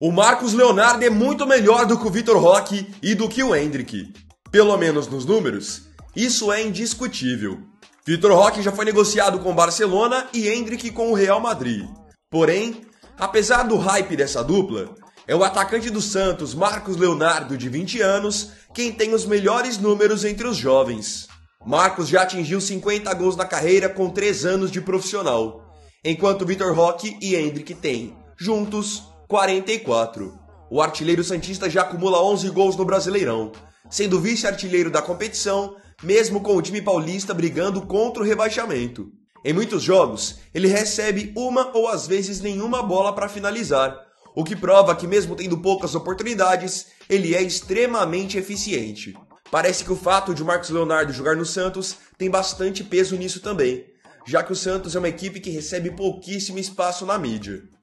O Marcos Leonardo é muito melhor do que o Vitor Roque e do que o Hendrick. Pelo menos nos números, isso é indiscutível. Vitor Roque já foi negociado com o Barcelona e Hendrick com o Real Madrid. Porém, apesar do hype dessa dupla, é o atacante do Santos, Marcos Leonardo, de 20 anos, quem tem os melhores números entre os jovens. Marcos já atingiu 50 gols na carreira com 3 anos de profissional, enquanto Vitor Roque e Hendrick têm, juntos, 44. O artilheiro Santista já acumula 11 gols no Brasileirão, sendo vice-artilheiro da competição, mesmo com o time paulista brigando contra o rebaixamento. Em muitos jogos, ele recebe uma ou às vezes nenhuma bola para finalizar, o que prova que, mesmo tendo poucas oportunidades, ele é extremamente eficiente. Parece que o fato de o Marcos Leonardo jogar no Santos tem bastante peso nisso também, já que o Santos é uma equipe que recebe pouquíssimo espaço na mídia.